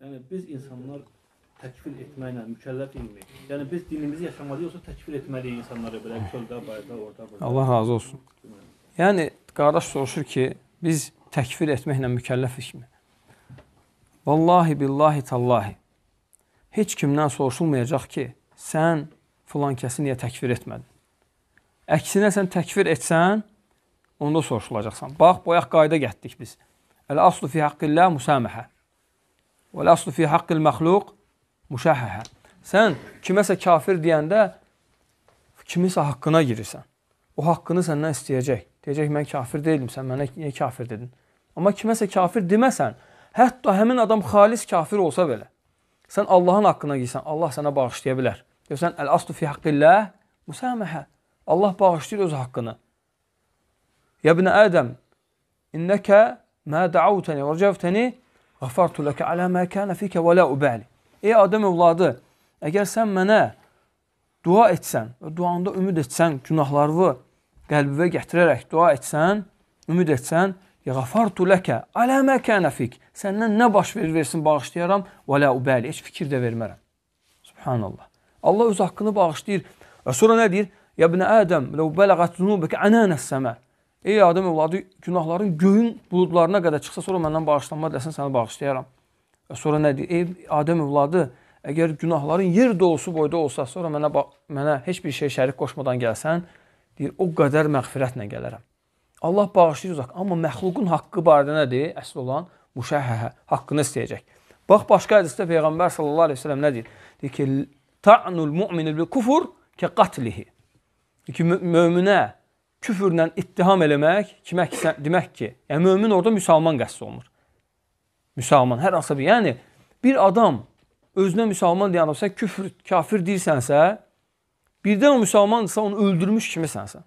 Yəni biz insanlar təkfir etməklə mükəlləf ilmi. Yəni biz dinimizi yaşamalıyıq, yoxsa təkfir etməliyik insanları belə çöldə, bayırda, orada, burada. Allah razı olsun. Yəni qardaş soruşur ki, biz təkfir etməklə mükəlləfikmi? Vallahi billahi tallahi. Heç kimdən soruşulmayacaq ki, sən filan kəsi niyə təkfir etmədin? Əksinə sən təkfir etsən, onda soruşulacaqsan. Bax, boyaq qayda gətdik biz. Əl aslu fi haqqillah musamahə. Və ləslu fi haqqil məxluq müşəhəhə. Sən kiməsə kafir deyəndə kiminsə haqqına girirsən. O haqqını səndən istəyəcək. Deyəcək mən kafir deyildim, sən mənə niyə kafir dedin? Amma kiməsə kafir deməsən, hətta həmin adam xalis kafir olsa belə, sən Allahın haqqına girsən, Allah sənə bağışlaya bilər. Deyirsən əl-aslu fi haqqillah musamahə. Allah bağışlayır öz haqqını. Ya ibn Adəm, innaka ma da'awtani wa rajawtani Qafartu ləkə alə mə kənə fikə və lə ubəli. Ey Adəm evladı, əgər sən mənə dua etsən və duanda ümid etsən, günahlarını qəlbivə gətirərək dua etsən, ümid etsən, Qafartu ləkə alə mə kənə fik. Səndən nə baş verir versin bağışlayaram və lə ubəli. Heç fikir də vermərəm. Subhanallah. Allah öz haqqını bağışlayır. Və sonra nə deyir? Yəbnə Ədəm, ləv bələqət zunubəkə ənənəs səmə. Ey Adəm övladı, günahların göyün buludlarına qədər çıxsa, sonra məndən bağışlanma desən, səni bağışlayaram. Və e, sonra nə deyir? Ey Adəm övladı, əgər günahların yer dolusu boyda olsa, sonra mənə mənə heç bir şey şərik qoşmadan gəlsən, deyir, o qədər məğfirətlə gələrəm. Allah bağışlayır uzaq, amma məxluqun haqqı barədə nədir? Əsl olan müşəhhəhə, haqqını istəyəcək. Bax başqa hədisdə Peyğəmbər sallallahu əleyhi və səlləm nə deyir? Deyir ki, "Ta'nul mu'minu bil-kufr ke qatlihi." Deyir ki, möminə küfrlə ittiham eləmək kimək demək ki, yəni mömin orada müsəlman qəsd olunur. Müsəlman hər hansı bir, yəni bir adam özünə müsəlman deyən olsa, küfr, kafir deyirsənsə, birdən o müsəlmandırsa onu öldürmüş kimisən.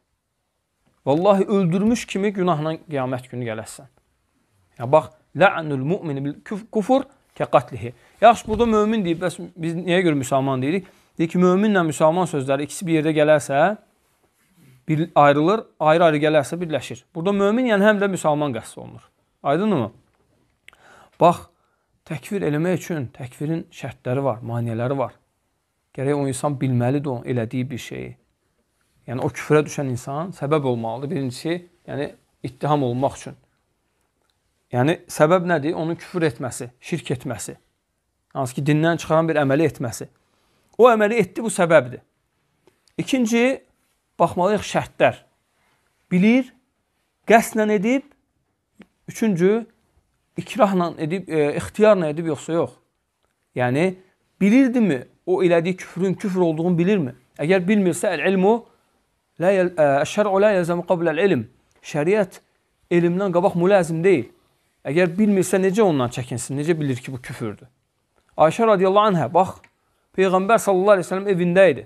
Vallahi öldürmüş kimi günahla qiyamət günü gələsən. Ya bax, la'nul mu'min bil kufur ke qatlihi. Yaxşı, burada mömin deyib, bəs biz niyə görə müsəlman deyirik? Deyir ki, möminlə müsəlman sözləri ikisi bir yerdə gələrsə, bir ayrılır, ayrı-ayrı gələrsə birləşir. Burada mömin, yəni həm də müsəlman qəsd olunur. Aydınmı? Bax, təkfir eləmək üçün təkfirin şərtləri var, maneələri var. Gərək o insan bilməlidir o elədiyi bir şeyi. Yəni o küfrə düşən insan səbəb olmalıdır. Birincisi, yəni ittiham olunmaq üçün. Yəni səbəb nədir? Onun küfr etməsi, şirk etməsi. Hansı ki, dindən çıxaran bir əməli etməsi. O əməli etdi, bu səbəbdir. İkinci, baxmalıyıq şərtlər. Bilir, qəsdlə edib, üçüncü ikrahla edib, e, ixtiyarla edib yoxsa yox. Yəni bilirdimi o elədiyi küfrün küfr olduğunu bilirmi? Əgər bilmirsə el-ilmu la e, şər'u la yalzamu qabla el-ilm. Şəriət elmdən qabaq mülazim deyil. Əgər bilmirsə necə ondan çəkinsin? Necə bilir ki bu küfrdür? Ayşə radiyallahu anha bax Peyğəmbər sallallahu əleyhi və səlləm evində idi.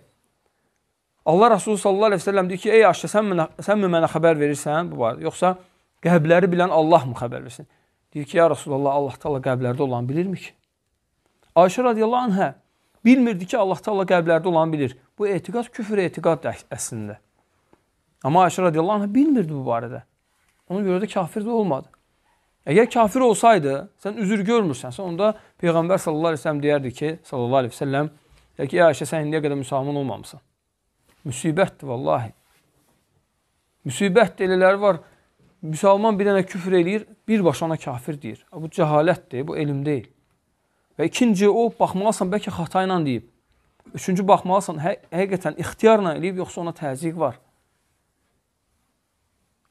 Allah Rasulü sallallahu əleyhi və səlləm deyir ki, ey Ayşə, sən mənə, sənmi mənə xəbər verirsən bu barədə? Yoxsa qəbləri bilən Allahmı xəbər versin? Deyir ki, ya Rasulullah, Allah Taala qəblərdə olan bilirmi ki? Ayşə radiyallahu anhə bilmirdi ki, Allah Taala qəblərdə olan bilir. Bu etiqad küfr etiqaddır əslində. Amma Ayşə radiyallahu anhə bilmirdi bu barədə. Ona görə də kafir də olmadı. Əgər kafir olsaydı, sən üzr görmürsənsə, onda Peyğəmbər sallallahu əleyhi və səlləm deyərdi ki, sallallahu əleyhi və səlləm, ki, Ayşə sən indiyə qədər müsəlman olmamısan. Müsibətdir vallahi. Müsibət elələri var. Müsəlman bir dənə küfr eləyir, birbaşa ona kafir deyir. Bu cəhalətdir, bu elm deyil. Və ikinci o baxmalısan bəlkə xata ilə deyib. Üçüncü baxmalısan hə həqiqətən ixtiyarla eləyib, yoxsa ona təzyiq var.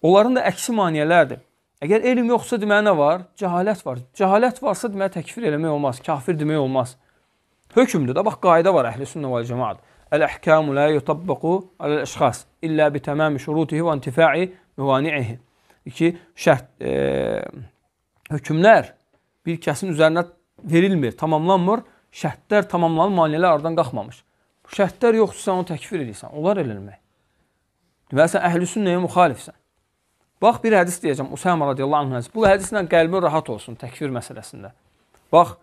Onların da əksi maneələrdir. Əgər elm yoxsa deməyə nə var? Cəhalət var. Cəhalət varsa deməyə təkfir eləmək olmaz, kafir demək olmaz. Hökmdür də, bax qayda var əhl-i sünnə və cəmaat. الأحكام لا يطبق على الأşxas illə bi tamam şurutihi və intifai muvani'ihi. 2 şərt e, hökmlər bir kəsin üzərinə verilmir, tamamlanmır. Şərtlər tamamlanıb maneələr aradan qalxmamış. Bu şərtlər yoxdursa onu təkfir edirsən. Onlar eləmək. Deməli sən əhlüsünnəyə müxalifsən. Bax bir hədis deyəcəm Usama radiyallahu anh. Bu hədislə qəlbin rahat olsun təkfir məsələsində. Bax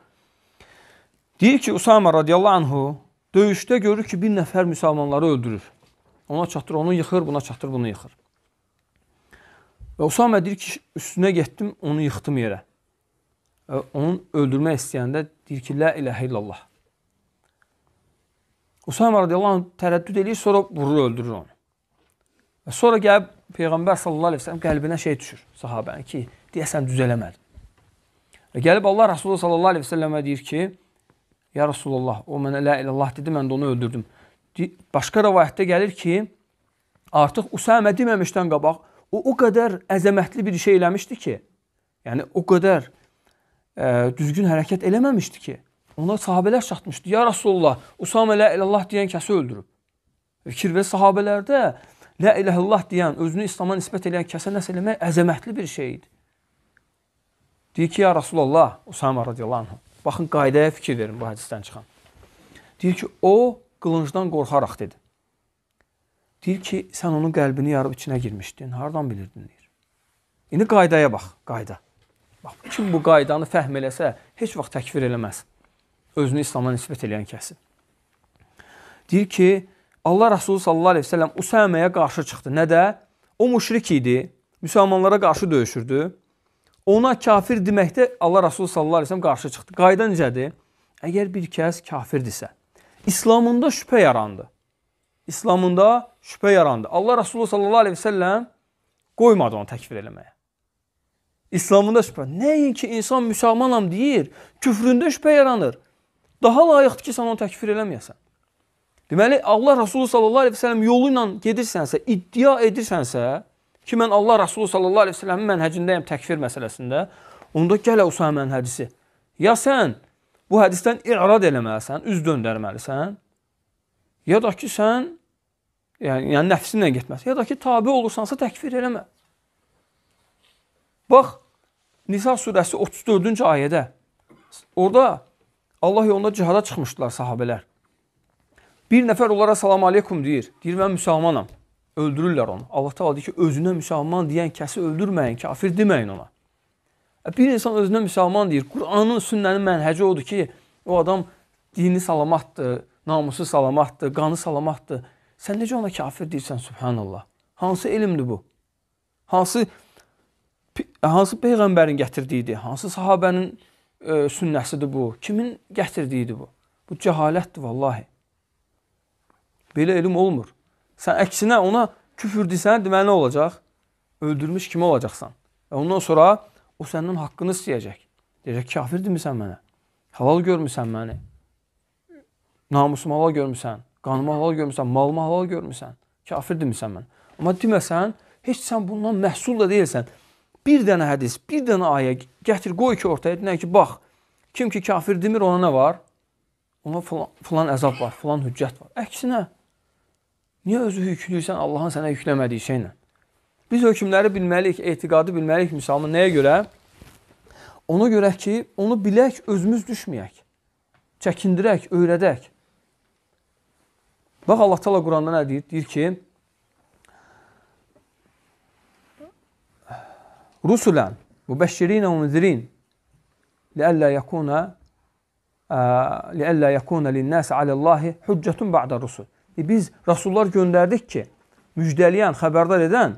Deyir ki, Usama radiyallahu anhu Döyüşdə görür ki, bir nəfər müsəlmanları öldürür. Ona çatdır, onu yıxır, buna çatdır, bunu yıxır. Və Usamə deyir ki, üstünə getdim, onu yıxdım yerə. Və onun öldürmək istəyəndə deyir ki, la ilahə illallah. Usamə radiyallahu anh tərəddüd eləyir, sonra vurur, öldürür onu. Və sonra gəlib Peyğəmbər sallallahu aleyhi ve sellem qəlbinə şey düşür sahabənin ki, deyəsən düz eləmədi. Və gəlib Allah Rasulü sallallahu aleyhi ve sellemə deyir ki, Ya Rasulullah, o mənə lə ilallah dedi, mən də onu öldürdüm. Başqa rəvayətdə gəlir ki, artıq Usamə deməmişdən qabaq o o qədər əzəmətli bir şey eləmişdi ki, yəni o qədər ə, e, düzgün hərəkət eləməmişdi ki, ona sahabelər çatmışdı. Ya Rasulullah, Usamə lə ilallah deyən kəsi öldürüb. Fikir və sahabelərdə lə ilahillah deyən, özünü İslama nisbət edən kəsə nəsə eləmək əzəmətli bir şey idi. Deyir ki, ya Rasulullah, Usamə radiyallahu anh, Baxın qaydaya fikir verin bu hədisdən çıxan. Deyir ki, o qılıncdan qorxaraq dedi. Deyir ki, sən onun qəlbini yarıb içinə girmişdin. Hardan bilirdin deyir. İndi qaydaya bax, qayda. Bax, kim bu qaydanı fəhm eləsə, heç vaxt təkfir eləməz. Özünü İslamdan nisbət eləyən kəsi. Deyir ki, Allah Rəsulü sallallahu əleyhi və səlləm Usaməyə qarşı çıxdı. Nə də o müşrik idi, müsəlmanlara qarşı döyüşürdü ona kafir deməkdə Allah Rasulü sallallahu əleyhi və səlləm qarşı çıxdı. Qayda necədir? Əgər bir kəs kafirdirsə, İslamında şübhə yarandı. İslamında şübhə yarandı. Allah Rasulü sallallahu əleyhi və səlləm qoymadı onu təkfir eləməyə. İslamında şübhə. Nəinki insan müsəlmanam deyir, küfründə şübhə yaranır. Daha layiqdir ki, sən onu təkfir eləməyəsən. Deməli, Allah Rasulü sallallahu əleyhi və səlləm yolu ilə gedirsənsə, iddia edirsənsə, ki, mən Allah Rasulü sallallahu aleyhi ve selləmin mənhəcindəyəm təkfir məsələsində, onda gələ Usam mənhəcisi. Ya sən bu hədisdən irad eləməlisən, üz döndərməlisən, ya da ki, sən yəni, yəni nəfsinlə getməlisən, ya da ki, tabi olursansa təkfir eləmə. Bax, Nisa surəsi 34-cü ayədə, orada Allah yolunda cihada çıxmışdılar sahabələr. Bir nəfər onlara salam aleykum deyir, deyir mən müsəlmanam. Öldürürlər onu. Allah Teala deyir ki, özünə müsəlman deyən kəsi öldürməyin, kafir deməyin ona. E, bir insan özünə müsəlman deyir. Qur'anın, sünnənin mənhəci odur ki, o adam dini salamatdır, namusu salamatdır, qanı salamatdır. Sən necə ona kafir deyirsən, subhanallah? Hansı elmdir bu? Hansı hansı peyğəmbərin gətirdiyidir? Hansı sahabənin e, sünnəsidir bu? Kimin gətirdiyidir bu? Bu cəhalətdir vallahi. Belə elm olmur. Sən əksinə ona küfür desən, deməli nə olacaq? Öldürmüş kimi olacaqsan. Və e, ondan sonra o səndən haqqını istəyəcək. Deyəcək, kafir demisən mənə, halal görmüsən məni, namusuma halal görmüsən, qanıma halal görmüsən, malıma halal görmüsən, kafir demisən mənə. Amma deməsən, heç sən bundan məhsul da deyilsən. Bir dənə hədis, bir dənə ayə gətir, qoy ki, ortaya dinə ki, bax, kim ki kafir demir, ona nə var? Ona filan, filan əzab var, filan hüccət var. Əksinə, Niyə özü yükləyirsən Allahın sənə yükləmədiyi şeylə? Biz hökmləri bilməliyik, etiqadı bilməliyik misalını nəyə görə? Ona görə ki, onu bilək, özümüz düşməyək. Çəkindirək, öyrədək. Bax Allah Taala Quranda nə deyir? Deyir ki: Rusulan mübəşşirin və munzirin لئلا يكون لئلا يكون للناس على الله حجة بعد الرسل E, biz rəsullar göndərdik ki, müjdələyən, xəbərdar edən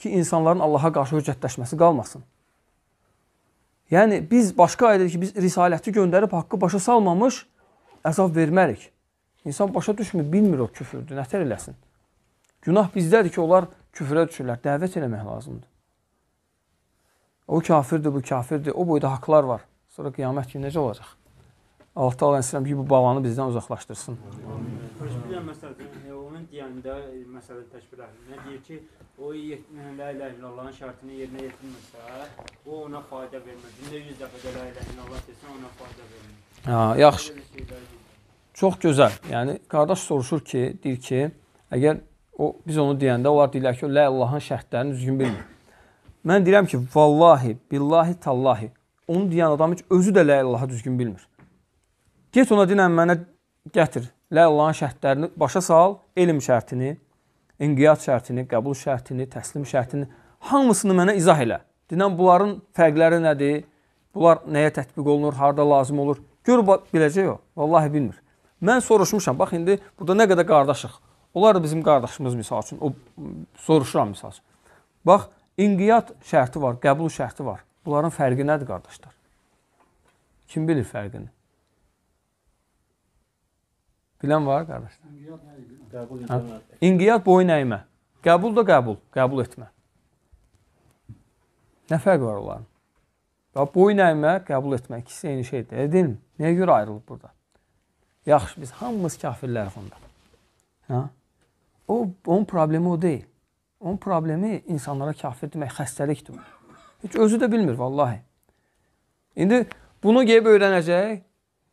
ki, insanların Allaha qarşı hüccətləşməsi qalmasın. Yəni biz başqa ayədə ki, biz risaləti göndərib haqqı başa salmamış əzab vermərik. İnsan başa düşmür, bilmir o küfürdür, nətər eləsin. Günah bizdədir ki, onlar küfrə düşürlər, dəvət eləmək lazımdır. O kafirdir, bu kafirdir, o boyda haqlar var. Sonra qiyamət günü necə olacaq? Allah Taala istəyirəm ki, bu balanı bizdən uzaqlaşdırsın. Öz bilən məsələn, e, onun deyəndə e, məsələn təkbir əhlinə deyir ki, o la ilahe illallahın şərtini yerinə yetirmirsə, o ona fayda vermir. Gündə 100 dəfə də la ilahe illallah desən, ona fayda vermir. Ha, yaxşı. Çox gözəl. Yəni qardaş soruşur ki, deyir ki, əgər o biz onu deyəndə onlar deyirlər ki, la ilahın şərtlərini düzgün bilmir. Mən deyirəm ki, vallahi, billahi, tallahi onu deyən adam heç özü də la ilahı düzgün bilmir. Get ona dinən mənə gətir. Lə Allahın şərtlərini başa sal, elm şərtini, inqiyad şərtini, qəbul şərtini, təslim şərtini hamısını mənə izah elə. Dinən bunların fərqləri nədir? Bunlar nəyə tətbiq olunur, harda lazım olur? Gör biləcək o. Vallahi bilmir. Mən soruşmuşam. Bax indi burada nə qədər qardaşıq. Onlar da bizim qardaşımız misal üçün. O soruşuram misal üçün. Bax, inqiyad şərti var, qəbul şərti var. Bunların fərqi nədir qardaşlar? Kim bilir fərqini? Bilən var, qardaşlar? İnqiyat boyun əymə. Qəbul da qəbul, qəbul etmə. Nə fərq var onların? Və boyun əymə, qəbul etmə. İkisi eyni şeydir. Edilmi? Niyə görə ayrılıb burada? Yaxşı, biz hamımız kafirlərik onda. Ha? O, onun problemi o deyil. Onun problemi insanlara kafir demək xəstəlikdir. Heç özü də bilmir, vallahi. İndi bunu qeyb öyrənəcək,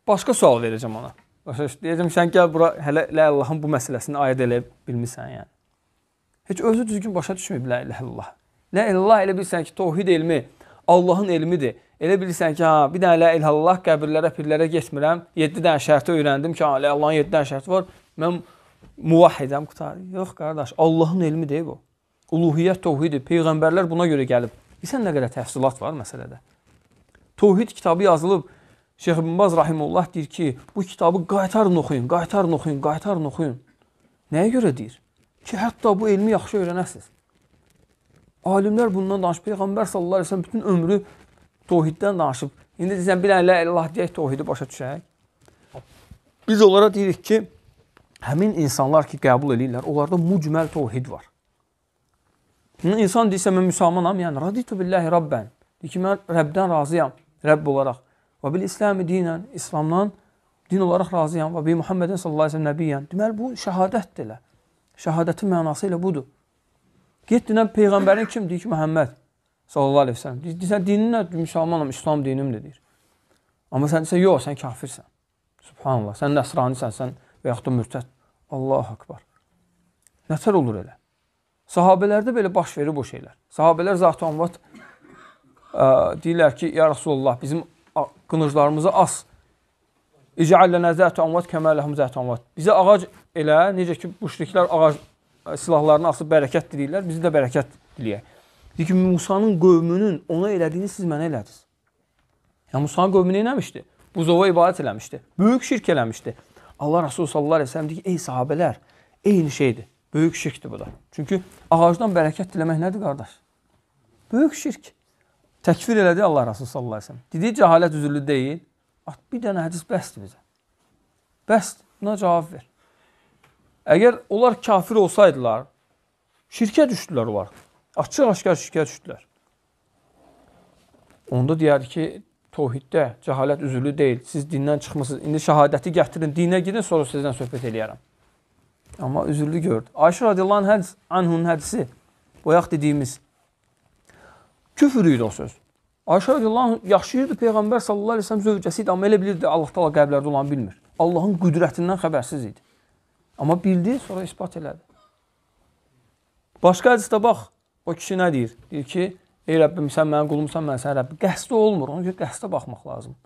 başqa sual verəcəm ona. Başa düşdüm. Deyəcəm, sən gəl bura, hələ ilə Allahın bu məsələsini aid elə bilmirsən, yəni. Heç özü düzgün başa düşməyib lə ilə Allah. Lə illallah elə bilirsən ki, tohid elmi Allahın elmidir. Elə bilirsən ki, ha, bir dənə lə illallah qəbirlərə, pirlərə getmirəm. 7 dənə şərti öyrəndim ki, ha, lə Allahın 7 dənə şərti var. Mən muvahhidəm qutarı. Yox qardaş, Allahın elmi deyil bu. Uluhiyyət tohidir. Peyğəmbərlər buna görə gəlib. Bilirsən nə qədər təfsilat var məsələdə. Tohid kitabı yazılıb Şeyx İbn Baz rahimullah deyir ki, bu kitabı qaytarın oxuyun, qaytarın oxuyun, qaytarın oxuyun. Nəyə görə deyir? Ki, hətta bu elmi yaxşı öyrənəsiniz. Alimlər bundan danışıb, Peyğəmbər sallallahu əleyhi və səlləm bütün ömrü təvhiddən danışıb. İndi deyirsən bir dənə Allah deyək təvhidi başa düşək. Biz onlara deyirik ki, həmin insanlar ki qəbul eləyirlər, onlarda mucməl təvhid var. İnsan deyirsə mən müsəlmanam, yəni raditu billahi rabban. Deyir ki, mən Rəbdən razıyam, Rəbb olaraq. Və bil İsləmi dinən, İslamdan din olaraq razıyam və bi Muhammedin sallallahu əleyhi və səlləm nəbiyyən. Deməli bu şahadətdir elə. Şahadətin mənası elə budur. Getdinə peyğəmbərin kim deyir ki, Məhəmməd sallallahu əleyhi və səlləm. Deyirsən dinin nədir? Müsəlmanam, İslam dinimdir deyir. Amma sən desən yox, sən kafirsən. Subhanallah. Sən nəsranisən, sən və yaxud da mürtəd. Allahu akbar. Nətər olur elə? Sahabelərdə belə baş verir bu şeylər. Sahabelər zat-ı deyirlər ki, ya Rasulullah, bizim qılınclarımızı as. İcəallənə zətü anvat kəmələhum zətü anvat. Bizə ağac elə, necə ki, müşriklər ağac e, silahlarını asıb bərəkət diləyirlər, bizi də bərəkət diləyək. Deyir ki, Musanın qövmünün ona elədiyini siz mənə elədiniz. Yəni, Musanın qövmü neyləmişdi? Buzova ibadət eləmişdi. Böyük şirk eləmişdi. Allah Rasulü sallallahu aleyhi ve sellem deyir ki, ey sahabələr, eyni şeydir. Böyük şirkdir bu da. Çünki ağacdan bərəkət diləmək nədir, qardaş? Böyük şirk. Təkfir elədi Allah Rasulü sallallahu əleyhi və səlləm. Dedi cəhalət üzürlü deyil. At bir dənə hədis bəsdir bizə. Bəsdir. Buna cavab ver. Əgər onlar kafir olsaydılar, şirkə düşdülər onlar. Açıq-aşkar şirkə düşdülər. Onda deyərdi ki, tohiddə cəhalət üzürlü deyil. Siz dindən çıxmısınız. İndi şahadəti gətirin, dinə girin, sonra sizlə söhbət eləyərəm. Amma üzürlü gördü. Ayşə radiyallahu anh hədis, anhun hədisi, boyaq dediyimiz küfr idi o söz. Ayşə radiyallahu yaşayırdı Peyğəmbər sallallahu əleyhi və səlləm zövcəsi idi, amma elə bilirdi Allah təala qəbirlərdə olanı bilmir. Allahın qüdrətindən xəbərsiz idi. Amma bildi, sonra isbat elədi. Başqa hədisdə bax, o kişi nə deyir? Deyir ki, ey Rəbbim, sən mənim qulumsan, mən sənin Rəbbim. Qəsdə olmur, ona görə qəsdə baxmaq lazım.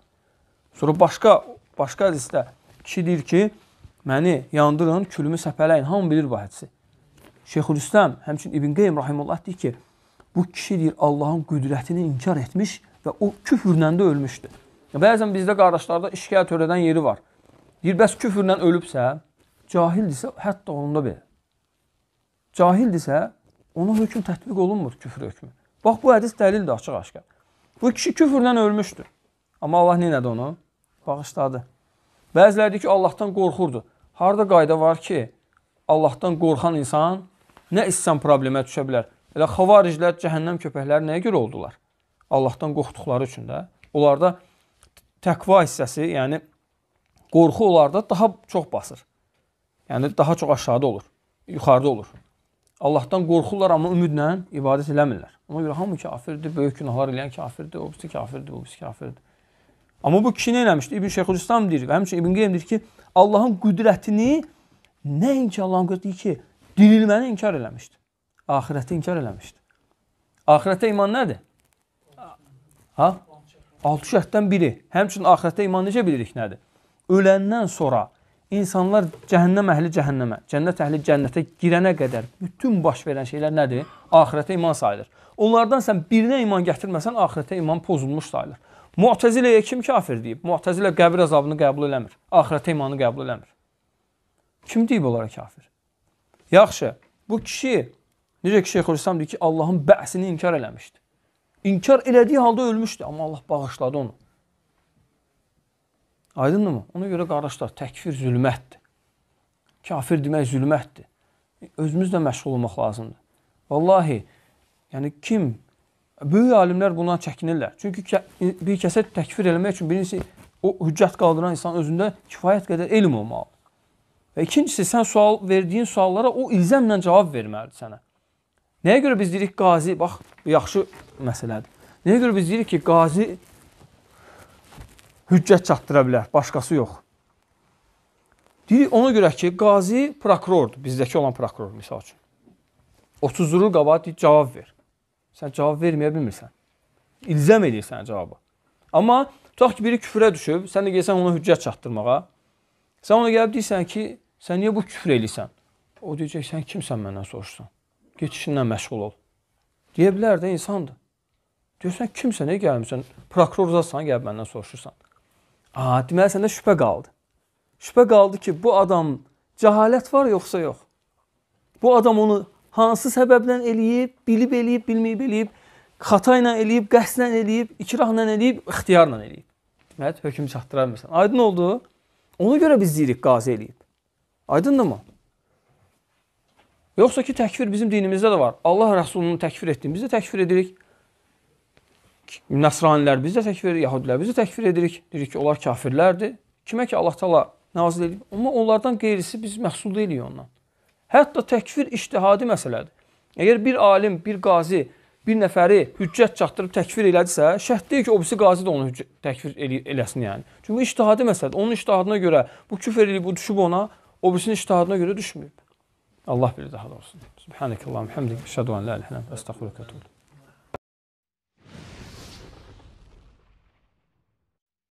Sonra başqa başqa hədisdə kişi deyir ki, məni yandırın, külümü səpələyin. Hamı bilir bu hədisi. Şeyxülislam, həmçinin İbn Qeym rahimehullah deyir ki, bu kişi deyir Allahın qüdrətini inkar etmiş və o küfrlə də ölmüşdü. Bəzən bizdə qardaşlarda şikayət öyrədən yeri var. Deyir, bəs küfrlə ölübsə, cahildirsə, hətta onda belə. Cahildirsə, ona hökm tətbiq olunmur küfr hökmü. Bax, bu hədis dəlildir açıq-aşkar. Bu kişi küfrlə ölmüşdür. Amma Allah nenədi onu? Bağışladı. Bəziləri ki, Allahdan qorxurdu. Harada qayda var ki, Allahdan qorxan insan nə issən problemə düşə bilər? Elə xavariclər cəhənnəm köpəkləri nəyə görə oldular? Allahdan qorxduqları üçün də. Onlarda təqva hissəsi, yəni qorxu onlarda daha çox basır. Yəni daha çox aşağıda olur, yuxarıda olur. Allahdan qorxurlar amma ümidlə ibadət eləmirlər. Ona görə hamı kafirdir, böyük günahlar eləyən kafirdir, o birisi kafirdir, o birisi kafirdir. Amma bu kişi nə eləmişdi? İbn Şeyxülislam deyir və həmçinin İbn Qeym deyir ki, Allahın qüdrətini nəinki Allahın qüdrəti deyir ki, dirilməni inkar eləmişdi axirəti inkar eləmişdir. Axirətə iman nədir? Ha? Altı şərtdən biri. Həmçinin axirətə iman necə bilirik nədir? Öləndən sonra insanlar cəhənnəm əhli cəhənnəmə, cənnət əhli cənnətə girənə qədər bütün baş verən şeylər nədir? Axirətə iman sayılır. Onlardan sən birinə iman gətirməsən, axirətə iman pozulmuş sayılır. Mu'təziləyə kim kafir deyib? Mu'təzilə qəbir əzabını qəbul eləmir. Axirətə imanı qəbul eləmir. Kim deyib onlara kafir? Yaxşı, bu kişi Necə ki, Şeyxülislam deyir ki, Allahın bəhsini inkar eləmişdi. İnkar elədiyi halda ölmüşdü, amma Allah bağışladı onu. Aydındır mı? Ona görə qardaşlar, təkfir zülmətdir. Kafir demək zülmətdir. Özümüzlə məşğul olmaq lazımdır. Vallahi, yəni kim böyük alimlər buna çəkinirlər. Çünki bir kəsə təkfir eləmək üçün birincisi o hüccət qaldıran insan özündə kifayət qədər elm olmalıdır. Və ikincisi sən sual verdiyin suallara o ilzəmlə cavab verməlidir sənə. Nəyə görə biz deyirik qazi, bax, yaxşı məsələdir. Nəyə görə biz deyirik ki, qazi hüccət çatdıra bilər, başqası yox. Deyirik ona görə ki, qazi prokurordur, bizdəki olan prokuror misal üçün. 30 durur qabağa, deyir, cavab ver. Sən cavab verməyə bilmirsən. İlzəm edir sənə cavabı. Amma tutaq ki, biri küfrə düşüb, sən də gəlsən ona hüccət çatdırmağa. Sən ona gəlib deyirsən ki, sən niyə bu küfr eləyirsən? O deyəcək, sən kimsən məndən soruşsan? Get işinlə məşğul ol. Deyə bilər də insandır. Deyirsən kimsə nə gəlmisən? Prokuror uzasan gəlib məndən soruşursan. A, deməli səndə şübhə qaldı. Şübhə qaldı ki, bu adam cəhalət var yoxsa yox? Bu adam onu hansı səbəblə eləyib, bilib eləyib, bilməyib eləyib, xata ilə eləyib, qəsdən eləyib, ikrahla eləyib, ixtiyarla eləyib. Deməli hökm çatdıra bilmirsən. Aydın oldu? Ona görə biz deyirik qazi eləyib. Aydındırmı? Yoxsa ki, təkfir bizim dinimizdə də var. Allah Rəsulunu təkfir etdiyini biz də təkfir edirik. Nəsranilər biz də təkfir edirik, yahudilər biz də təkfir edirik. Deyirik ki, onlar kafirlərdir. Kimə ki, Allah tala nazil edib. Amma onlardan qeyrisi biz məhsul deyilik ondan. Hətta təkfir iştihadi məsələdir. Əgər bir alim, bir qazi bir nəfəri hüccət çatdırıb təkfir elədisə, şərt deyil ki, o birisi qazi də onu təkfir elə eləsin yəni. Çünki iştihadi məsələdir. Onun iştihadına görə bu küfr eləyib, bu düşüb ona, o birisinin iştihadına görə düşməyib. الله في الذي سبحانك اللهم وبحمدك اشهد ان لا اله الا انت استغفرك واتوب